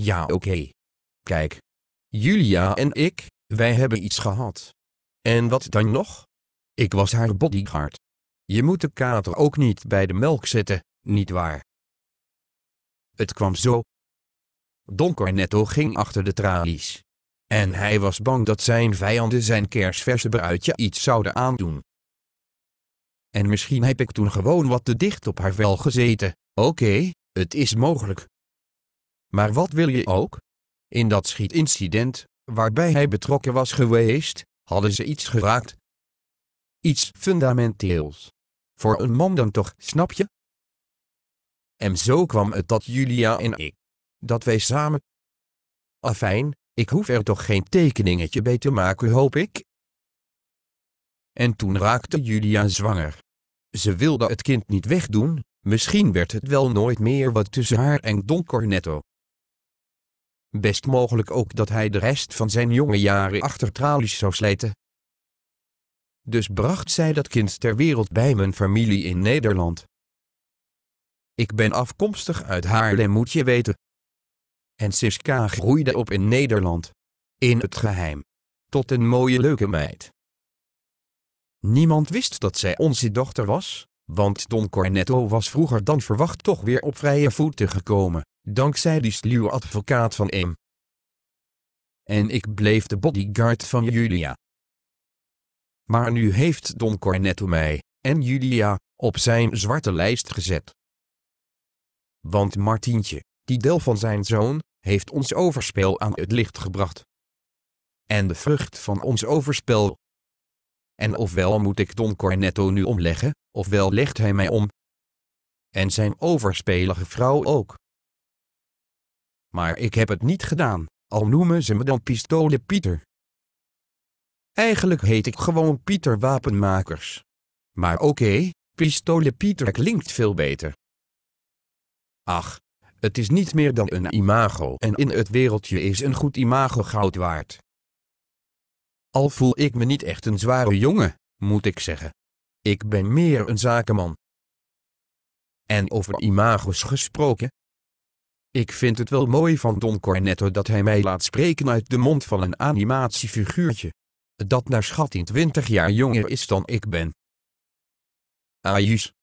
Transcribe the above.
Ja oké. Kijk. Julia en ik, wij hebben iets gehad. En wat dan nog? Ik was haar bodyguard. Je moet de kater ook niet bij de melk zetten, niet waar? Het kwam zo. Donkernetto ging achter de tralies. En hij was bang dat zijn vijanden zijn kersverse bruidje iets zouden aandoen. En misschien heb ik toen gewoon wat te dicht op haar vel gezeten. Oké, het is mogelijk. Maar wat wil je ook? In dat schietincident, waarbij hij betrokken was geweest, hadden ze iets geraakt. Iets fundamenteels. Voor een man dan toch, snap je? En zo kwam het dat Julia en ik, dat wij samen... Afijn, ik hoef er toch geen tekeningetje bij te maken, hoop ik? En toen raakte Julia zwanger. Ze wilde het kind niet wegdoen, misschien werd het wel nooit meer wat tussen haar en Don Cornetto. Best mogelijk ook dat hij de rest van zijn jonge jaren achter tralies zou slijten. Dus bracht zij dat kind ter wereld bij mijn familie in Nederland. Ik ben afkomstig uit Haarlem moet je weten. En Siska groeide op in Nederland. In het geheim. Tot een mooie leuke meid. Niemand wist dat zij onze dochter was, want Don Cornetto was vroeger dan verwacht toch weer op vrije voeten gekomen dankzij die sluwe advocaat van M. En ik bleef de bodyguard van Julia. Maar nu heeft Don Cornetto mij, en Julia, op zijn zwarte lijst gezet. Want Martientje, die deel van zijn zoon, heeft ons overspel aan het licht gebracht. En de vrucht van ons overspel. En ofwel moet ik Don Cornetto nu omleggen, ofwel legt hij mij om. En zijn overspelige vrouw ook maar ik heb het niet gedaan, al noemen ze me dan pistolen Pieter. Eigenlijk heet ik gewoon Pieter Wapenmakers. Maar oké, pistolen Pieter klinkt veel beter. Ach, het is niet meer dan een imago en in het wereldje is een goed imago goud waard. Al voel ik me niet echt een zware jongen, moet ik zeggen. Ik ben meer een zakenman. En over imago's gesproken, ik vind het wel mooi van Don Cornetto dat hij mij laat spreken uit de mond van een animatiefiguurtje. Dat naar schatting 20 jaar jonger is dan ik ben. Ayus.